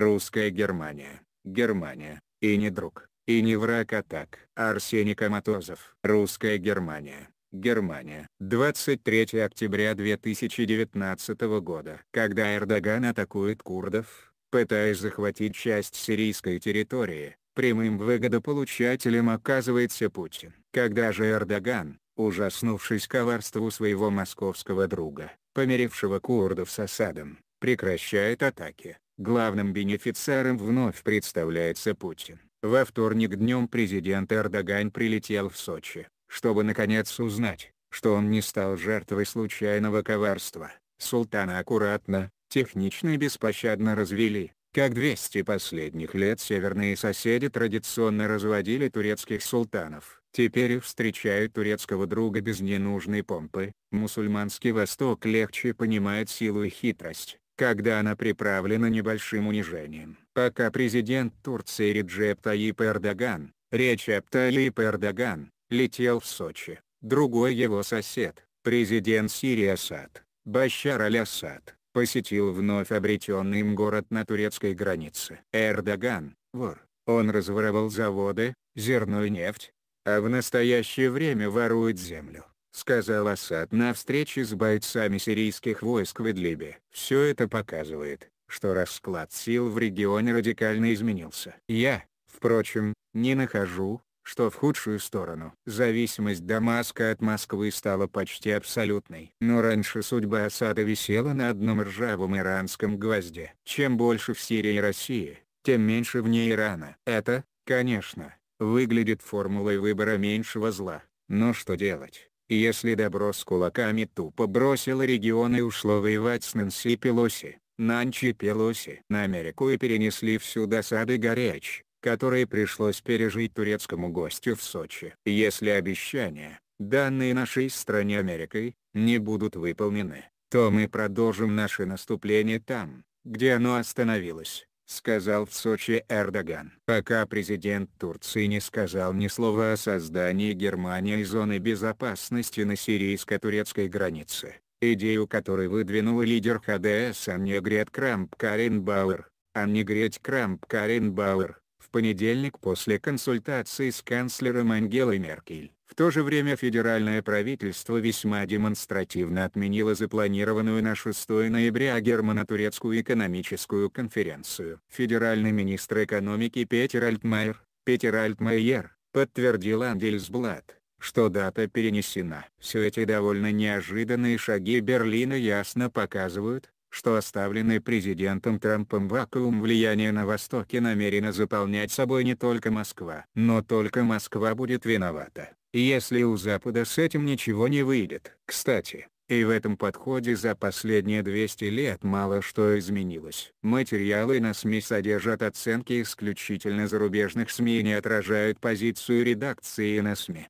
Русская Германия, Германия, и не друг, и не враг, а так. Арсений Коматозов, Русская Германия, Германия. 23 октября 2019 года. Когда Эрдоган атакует курдов, пытаясь захватить часть сирийской территории, прямым выгодополучателем оказывается Путин. Когда же Эрдоган, ужаснувшись коварству своего московского друга, помирившего курдов с осадом, прекращает атаки, Главным бенефициаром вновь представляется Путин. Во вторник днем президент Эрдоган прилетел в Сочи, чтобы наконец узнать, что он не стал жертвой случайного коварства. Султана аккуратно, технично и беспощадно развели, как 200 последних лет северные соседи традиционно разводили турецких султанов. Теперь и встречают турецкого друга без ненужной помпы. Мусульманский Восток легче понимает силу и хитрость, когда она приправлена небольшим унижением. Пока президент Турции Реджеп Таип Эрдоган, Реджеп Таип Эрдоган, летел в Сочи, другой его сосед, президент Сирии Асад, Башар аль-Асад, посетил вновь обретенный им город на турецкой границе. Эрдоган, вор, он разворовал заводы, зерно и нефть, а в настоящее время ворует землю сказала Асад на встрече с бойцами сирийских войск в Идлибе. Все это показывает, что расклад сил в регионе радикально изменился. Я, впрочем, не нахожу, что в худшую сторону. Зависимость Дамаска от Москвы стала почти абсолютной. Но раньше судьба осада висела на одном ржавом иранском гвозде. Чем больше в Сирии России, тем меньше в ней Ирана. Это, конечно, выглядит формулой выбора меньшего зла. Но что делать? И если добро с кулаками тупо бросило регион и ушло воевать с Нэнси Пелоси, Нанчи Пелоси на Америку и перенесли всю досаду горяч, которые пришлось пережить турецкому гостю в Сочи. Если обещания, данные нашей стране Америкой, не будут выполнены, то мы продолжим наше наступление там, где оно остановилось сказал в Сочи Эрдоган. Пока президент Турции не сказал ни слова о создании Германии зоны безопасности на сирийско-турецкой границе, идею которой выдвинула лидер ХДС Аннегрет Крамп-Каренбауэр. Аннегрет крамп Бауэр понедельник после консультации с канцлером Ангелой Меркель. В то же время федеральное правительство весьма демонстративно отменило запланированную на 6 ноября германо-турецкую экономическую конференцию. Федеральный министр экономики Петер Альтмайер, Петер Альтмайер, подтвердил Андельсблат, что дата перенесена. Все эти довольно неожиданные шаги Берлина ясно показывают, что оставленный президентом Трампом вакуум влияния на Востоке намерена заполнять собой не только Москва. Но только Москва будет виновата, если у Запада с этим ничего не выйдет. Кстати, и в этом подходе за последние 200 лет мало что изменилось. Материалы на СМИ содержат оценки исключительно зарубежных СМИ и не отражают позицию редакции на СМИ.